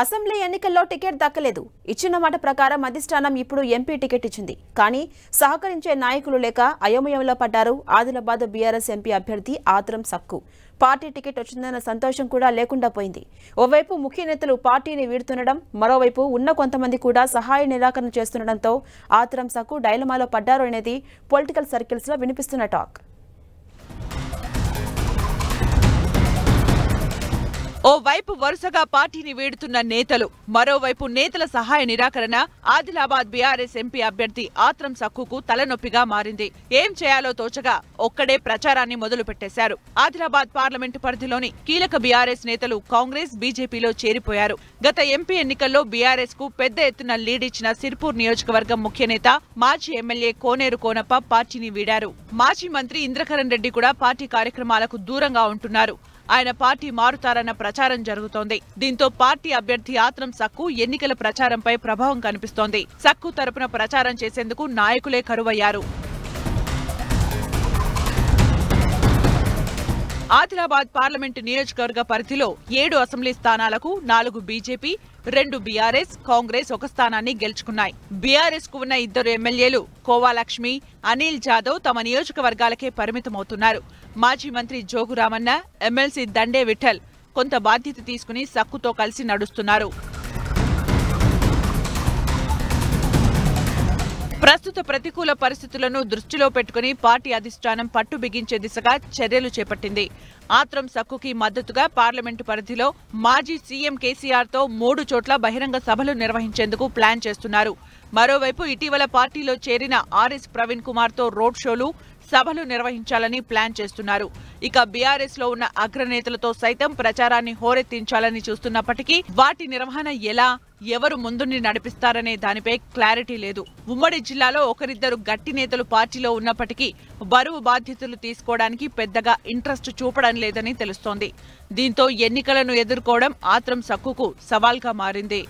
assembly ఎన్నికల్లో ticket దక్కలేదు ఇచ్చిన మాట ప్రకారం అధిష్టానం ఇప్పుడు ఎంపీ టికెట్ ఇచ్చింది కానీ సహకరించే నాయకులు లేక అయోమయంలో పడ్డారు ఆదిలాబాద్ బీఆర్ఎస్ ఎంపీ అభ్యర్థి ఆత్రం సక్కు పార్టీ టికెట్ వచ్చిందన్న సంతోషం కూడా లేకుండా పోయింది ఓవైపు ముఖ్య నేతలు పార్టీని వీడుతుండడం మరోవైపు ఉన్న కొంతమంది కూడా సహాయ నిరాకరణ చేస్తుండడంతో ఆత్రం సక్కు డైలమాలో పడ్డారు అనేది పొలిటికల్ సర్కిల్స్లో వినిపిస్తున్న టాక్ ఓవైపు వరుసగా పార్టీని వీడుతున్న నేతలు మరోవైపు నేతల సహాయ నిరాకరణ ఆదిలాబాద్ బీఆర్ఎస్ ఎంపీ అభ్యర్థి ఆత్రం సక్కుకు తలనొప్పిగా మారింది ఏం చేయాలో తోచగా ఒక్కడే ప్రచారాన్ని మొదలు పెట్టేశారు ఆదిలాబాద్ పార్లమెంటు పరిధిలోని కీలక బీఆర్ఎస్ నేతలు కాంగ్రెస్ బీజేపీలో చేరిపోయారు గత ఎంపీ ఎన్నికల్లో బీఆర్ఎస్ కు పెద్ద ఎత్తున లీడ్ ఇచ్చిన సిర్పూర్ నియోజకవర్గం ముఖ్యనేత మాజీ ఎమ్మెల్యే కోనేరు కోనప్ప పార్టీని వీడారు మాజీ మంత్రి ఇంద్రకరణ్ రెడ్డి కూడా పార్టీ కార్యక్రమాలకు దూరంగా ఉంటున్నారు ఆయన పార్టీ మారుతారన్న ప్రచారం జరుగుతోంది దీంతో పార్టీ అభ్యర్థి ఆత్రం సక్కు ఎన్నికల ప్రచారంపై ప్రభావం కనిపిస్తోంది సక్కు తరపున ప్రచారం చేసేందుకు నాయకులే కరువయ్యారు ఆదిలాబాద్ పార్లమెంటు నియోజకవర్గ పరిధిలో ఏడు అసెంబ్లీ స్థానాలకు నాలుగు బీజేపీ రెండు బీఆర్ఎస్ కాంగ్రెస్ ఒక స్థానాన్ని గెలుచుకున్నాయి బీఆర్ఎస్ కు ఉన్న ఇద్దరు ఎమ్మెల్యేలు కోవాలక్ష్మి అనిల్ జాదవ్ తమ నియోజకవర్గాలకే పరిమితమవుతున్నారు మాజీ మంత్రి జోగురామన్న ఎమ్మెల్సీ దండే విఠల్ కొంత బాధ్యత తీసుకుని సక్కుతో కలిసి నడుస్తున్నారు ప్రస్తుత ప్రతికూల పరిస్థితులను దృష్టిలో పెట్టుకుని పార్టీ అధిష్టానం పట్టు బిగించే దిశగా చర్యలు చేపట్టింది ఆత్రం సక్కుకి మద్దతుగా పార్లమెంటు పరిధిలో మాజీ సీఎం కేసీఆర్తో మూడు చోట్ల బహిరంగ సభలు నిర్వహించేందుకు ప్లాన్ చేస్తున్నారు మరోవైపు ఇటీవల పార్టీలో చేరిన ఆర్ఎస్ ప్రవీణ్ కుమార్తో రోడ్ షోలు సభలు నిర్వహించాలని ప్లాన్ చేస్తున్నారు ఇక బీఆర్ఎస్ లో ఉన్న అగ్రనేతలతో సైతం ప్రచారాన్ని హోరెత్తించాలని చూస్తున్నప్పటికీ వాటి నిర్వహణ ఎలా ఎవరు ముందుండి నడిపిస్తారనే దానిపై క్లారిటీ లేదు ఉమ్మడి జిల్లాలో ఒకరిద్దరు గట్టి నేతలు పార్టీలో ఉన్నప్పటికీ బరువు బాధ్యతలు తీసుకోవడానికి పెద్దగా ఇంట్రెస్ట్ చూపడం లేదని తెలుస్తోంది దీంతో ఎన్నికలను ఎదుర్కోవడం ఆత్రం సక్కుకు సవాల్గా మారింది